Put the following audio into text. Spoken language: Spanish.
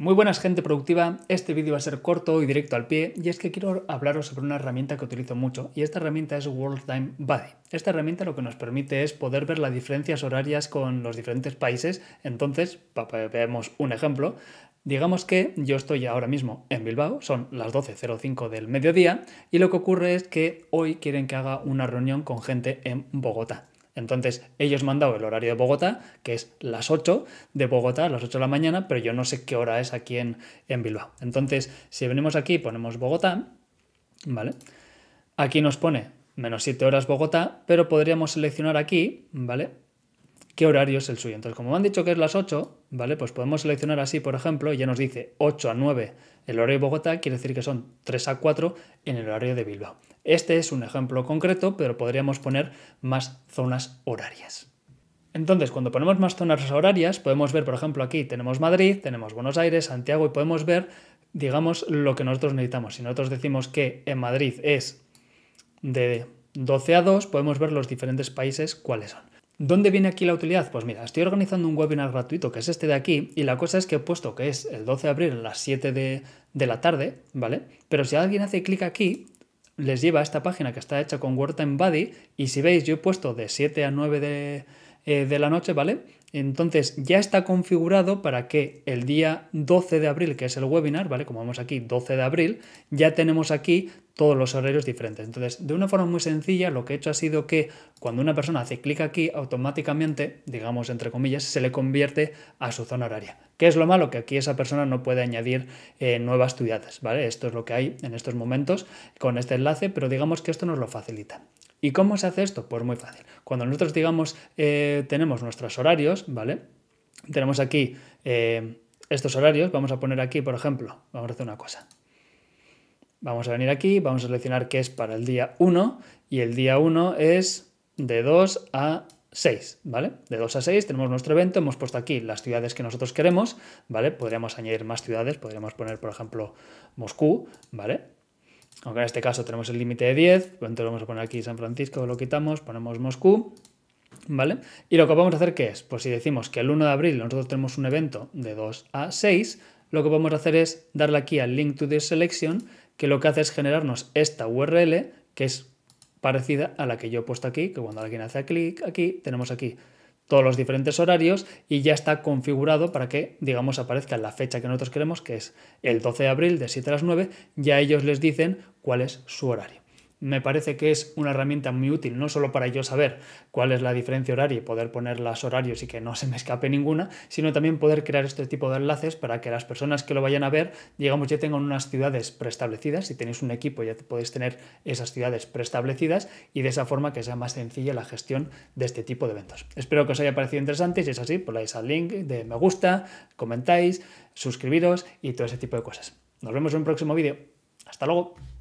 Muy buenas gente productiva, este vídeo va a ser corto y directo al pie y es que quiero hablaros sobre una herramienta que utilizo mucho y esta herramienta es World Time Buddy. Esta herramienta lo que nos permite es poder ver las diferencias horarias con los diferentes países, entonces veamos un ejemplo. Digamos que yo estoy ahora mismo en Bilbao, son las 12.05 del mediodía y lo que ocurre es que hoy quieren que haga una reunión con gente en Bogotá. Entonces, ellos me han dado el horario de Bogotá, que es las 8 de Bogotá, las 8 de la mañana, pero yo no sé qué hora es aquí en, en Bilbao. Entonces, si venimos aquí y ponemos Bogotá, ¿vale? Aquí nos pone menos 7 horas Bogotá, pero podríamos seleccionar aquí, ¿vale? qué horario es el suyo. Entonces, como me han dicho que es las 8, ¿vale? Pues podemos seleccionar así, por ejemplo, y ya nos dice 8 a 9 el horario de Bogotá, quiere decir que son 3 a 4 en el horario de Bilbao. Este es un ejemplo concreto, pero podríamos poner más zonas horarias. Entonces, cuando ponemos más zonas horarias, podemos ver, por ejemplo, aquí tenemos Madrid, tenemos Buenos Aires, Santiago y podemos ver, digamos, lo que nosotros necesitamos. Si nosotros decimos que en Madrid es de 12 a 2, podemos ver los diferentes países cuáles son. ¿Dónde viene aquí la utilidad? Pues mira, estoy organizando un webinar gratuito, que es este de aquí, y la cosa es que he puesto que es el 12 de abril a las 7 de, de la tarde, ¿vale? Pero si alguien hace clic aquí, les lleva a esta página que está hecha con WordTime Buddy, y si veis, yo he puesto de 7 a 9 de, eh, de la noche, ¿vale? Entonces ya está configurado para que el día 12 de abril, que es el webinar, ¿vale? Como vemos aquí, 12 de abril, ya tenemos aquí todos los horarios diferentes. Entonces, de una forma muy sencilla, lo que he hecho ha sido que cuando una persona hace clic aquí, automáticamente, digamos entre comillas, se le convierte a su zona horaria. ¿Qué es lo malo? Que aquí esa persona no puede añadir eh, nuevas tuyadas. ¿vale? Esto es lo que hay en estos momentos con este enlace, pero digamos que esto nos lo facilita. ¿Y cómo se hace esto? Pues muy fácil. Cuando nosotros, digamos, eh, tenemos nuestros horarios, ¿vale? Tenemos aquí eh, estos horarios, vamos a poner aquí, por ejemplo, vamos a hacer una cosa. Vamos a venir aquí, vamos a seleccionar que es para el día 1 y el día 1 es de 2 a 6, ¿vale? De 2 a 6 tenemos nuestro evento, hemos puesto aquí las ciudades que nosotros queremos, ¿vale? Podríamos añadir más ciudades, podríamos poner, por ejemplo, Moscú, ¿vale? aunque en este caso tenemos el límite de 10, entonces vamos a poner aquí San Francisco, lo quitamos, ponemos Moscú, ¿vale? Y lo que vamos a hacer ¿qué es, pues si decimos que el 1 de abril nosotros tenemos un evento de 2 a 6, lo que podemos hacer es darle aquí al link to the selection, que lo que hace es generarnos esta URL, que es parecida a la que yo he puesto aquí, que cuando alguien hace clic aquí, tenemos aquí todos los diferentes horarios y ya está configurado para que, digamos, aparezca la fecha que nosotros queremos, que es el 12 de abril de 7 a las 9, ya ellos les dicen cuál es su horario me parece que es una herramienta muy útil, no solo para yo saber cuál es la diferencia horaria y poder poner los horarios y que no se me escape ninguna, sino también poder crear este tipo de enlaces para que las personas que lo vayan a ver, digamos, ya tengan unas ciudades preestablecidas, si tenéis un equipo ya podéis tener esas ciudades preestablecidas y de esa forma que sea más sencilla la gestión de este tipo de eventos. Espero que os haya parecido interesante, si es así, ponéis pues al link de me gusta, comentáis, suscribiros y todo ese tipo de cosas. Nos vemos en un próximo vídeo. Hasta luego.